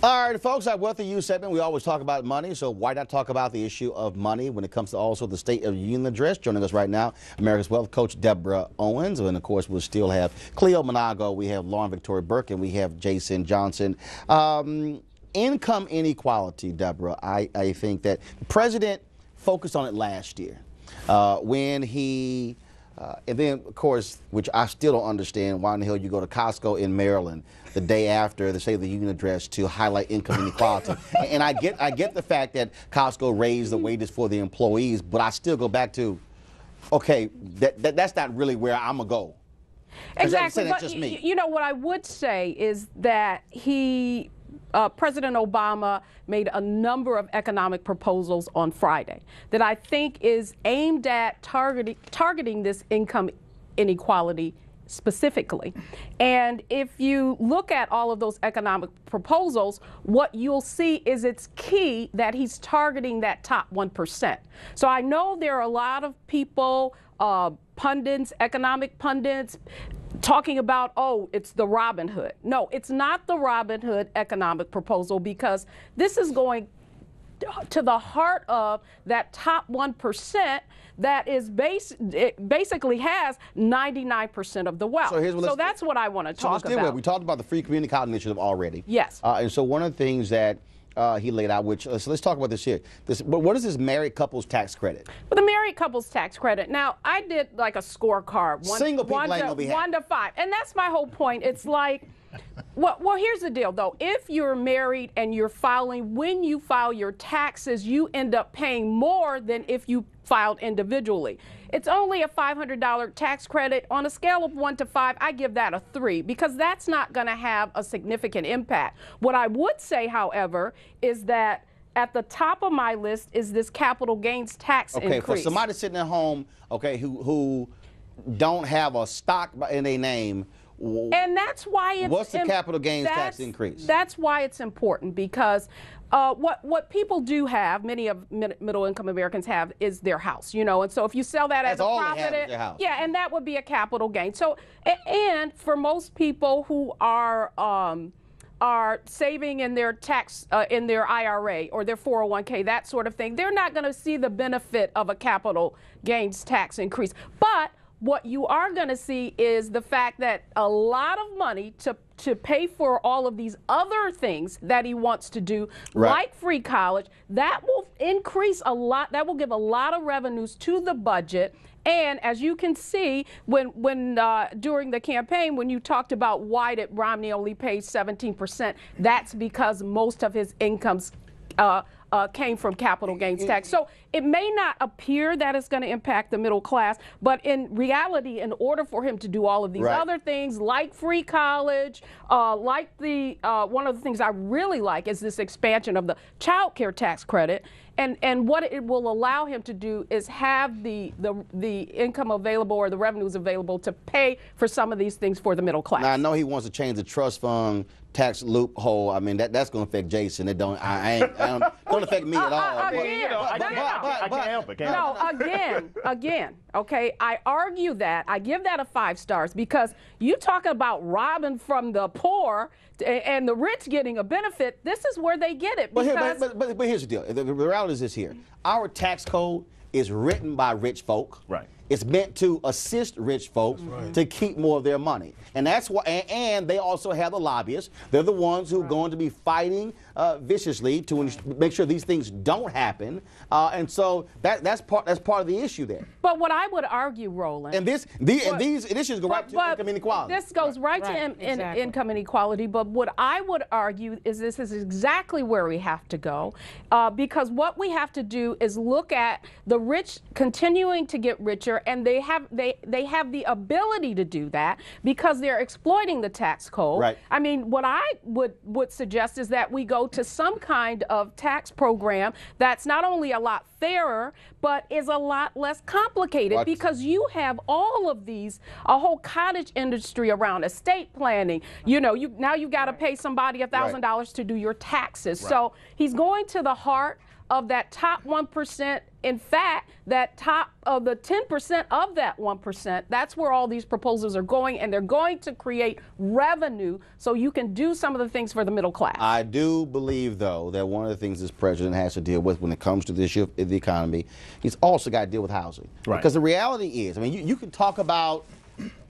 All right, folks, at Wealthy You segment, we always talk about money, so why not talk about the issue of money when it comes to also the State of the Union address? Joining us right now, America's Wealth Coach Deborah Owens, and of course, we'll still have Cleo Monago, we have Lauren Victoria Burke, and we have Jason Johnson. Um, income inequality, Deborah, I, I, think that the president focused on it last year uh, when he uh, and then, of course, which I still don't understand, why in the hell you go to Costco in Maryland the day after the State of the Union address to highlight income inequality. and, and I get, I get the fact that Costco raised the wages for the employees, but I still go back to, okay, that, that that's not really where I'm gonna go. Exactly. But you know what I would say is that he uh, President Obama made a number of economic proposals on Friday that I think is aimed at targeting, targeting this income inequality specifically. And if you look at all of those economic proposals, what you'll see is it's key that he's targeting that top 1%. So I know there are a lot of people, uh, pundits, economic pundits, talking about, oh, it's the Robin Hood. No, it's not the Robin Hood economic proposal because this is going to the heart of that top 1% that is base, basically has 99% of the wealth. So, here's what so that's what I want to so talk about. We talked about the Free Community College Initiative already. Yes. Uh, and so one of the things that uh, he laid out, which uh, so let's talk about this here. This, but what is this married couples tax credit? Well, the married couples tax credit. Now, I did like a scorecard. One, Single people one ain't to, gonna be happy. One to five, and that's my whole point. It's like. Well, well, here's the deal, though. If you're married and you're filing, when you file your taxes, you end up paying more than if you filed individually. It's only a $500 tax credit. On a scale of one to five, I give that a three because that's not going to have a significant impact. What I would say, however, is that at the top of my list is this capital gains tax okay, increase. Okay, for somebody sitting at home, okay, who who don't have a stock in their name, and that's why it's what's the capital gains tax increase? That's why it's important because uh, what what people do have, many of middle income Americans have, is their house. You know, and so if you sell that that's as a profit, it, yeah, and that would be a capital gain. So and for most people who are um, are saving in their tax uh, in their IRA or their 401k, that sort of thing, they're not going to see the benefit of a capital gains tax increase, but what you are going to see is the fact that a lot of money to to pay for all of these other things that he wants to do, right. like free college, that will increase a lot. That will give a lot of revenues to the budget. And as you can see, when when uh, during the campaign, when you talked about why did Romney only pay 17 percent, that's because most of his incomes. Uh, uh, came from capital gains tax. So it may not appear that it's going to impact the middle class, but in reality, in order for him to do all of these right. other things, like free college, uh, like the uh, one of the things I really like is this expansion of the child care tax credit. And, and what it will allow him to do is have the, the, the income available or the revenues available to pay for some of these things for the middle class. Now, I know he wants to change the trust fund tax loophole. I mean, that, that's going to affect Jason. It don't. I, ain't. I don't, don't affect me at all. I, I, but, but, but, but, but, I can't help it. Can't no, help again, again, okay, I argue that. I give that a five stars because you talk about robbing from the poor and the rich getting a benefit. This is where they get it. But, here, but, but, but here's the deal. The, the reality is this here. Our tax code is written by rich folk. Right. It's meant to assist rich folks right. to keep more of their money. And that's why, and, and, they also have the lobbyists. They're the ones who are right. going to be fighting uh, viciously to right. make sure these things don't happen. Uh, and so that, that's, part, that's part of the issue there. But what I would argue, Roland. And this, the, but, and these issues go but, right to income inequality. This goes right, to in, exactly. in, income inequality. But what I would argue is this is exactly where we have to go. Uh, because what we have to do is look at the rich continuing to get richer and they have they they have the ability to do that because they're exploiting the tax code. Right. I mean, what I would would suggest is that we go to some kind of tax program that's not only a lot fairer, but is a lot less complicated what? because you have all of these a whole cottage industry around estate planning. You know, you now you've got to pay somebody a thousand dollars to do your taxes. Right. So he's going to the heart of that top 1%. In fact, that top of the 10% of that 1%, that's where all these proposals are going, and they're going to create revenue so you can do some of the things for the middle class. I do believe, though, that one of the things this president has to deal with when it comes to the issue of the economy, he's also got to deal with housing. Right. Because the reality is, I mean, you, you can talk about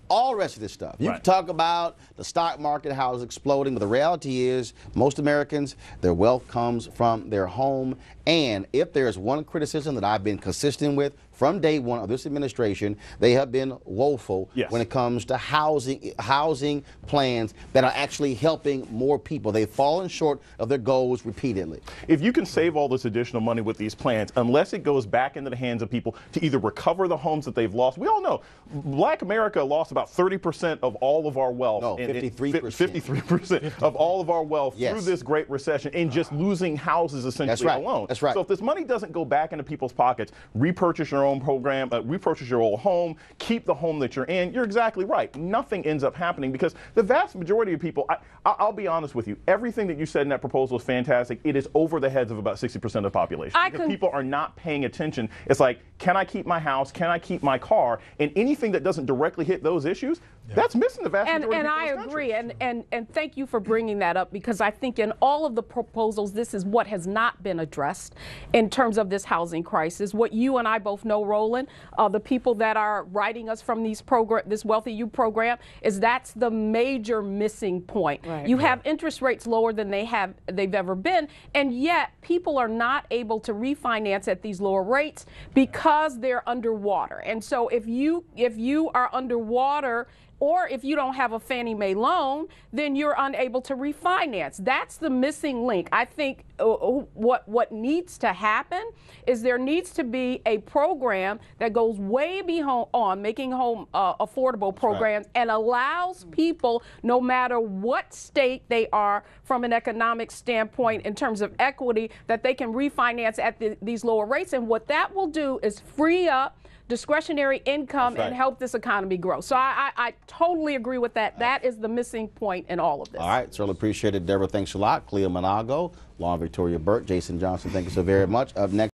all rest of this stuff. You right. can talk about the stock market, how it's exploding, but the reality is most Americans, their wealth comes from their home. And if there's one criticism that I've been consistent with from day one of this administration, they have been woeful yes. when it comes to housing housing plans that are actually helping more people. They've fallen short of their goals repeatedly. If you can save all this additional money with these plans, unless it goes back into the hands of people to either recover the homes that they've lost, we all know black America lost about 30% of all of our wealth. No, 53%. 53% of all of our wealth yes. through this great recession in just losing houses essentially That's right. alone. That's right. So if this money doesn't go back into people's pockets, repurchase your own program, uh, repurchase your old home, keep the home that you're in, you're exactly right. Nothing ends up happening because the vast majority of people, I, I'll be honest with you, everything that you said in that proposal is fantastic. It is over the heads of about 60% of the population. I because people are not paying attention. It's like, can I keep my house? Can I keep my car? And anything that doesn't directly hit those issues, yeah. that's missing the vast and, majority. And I agree. And, and, and thank you for bringing that up because I think in all of the proposals, this is what has not been addressed in terms of this housing crisis. What you and I both know Bill Rowland, uh, the people that are writing us from these program, this Wealthy You program, is that's the major missing point. Right. You have interest rates lower than they have they've ever been, and yet people are not able to refinance at these lower rates because they're underwater. And so if you if you are underwater or if you don't have a Fannie Mae loan, then you're unable to refinance. That's the missing link. I think uh, uh, what what needs to happen is there needs to be a program that goes way beyond making home uh, affordable programs right. and allows people, no matter what state they are from an economic standpoint in terms of equity, that they can refinance at the, these lower rates. And what that will do is free up discretionary income right. and help this economy grow. So I, I, I totally agree with that. That is the missing point in all of this. All right, certainly appreciate it, Deborah. Thanks a lot. Cleo Monago, Law Victoria Burke, Jason Johnson, thank you so very much. Up next.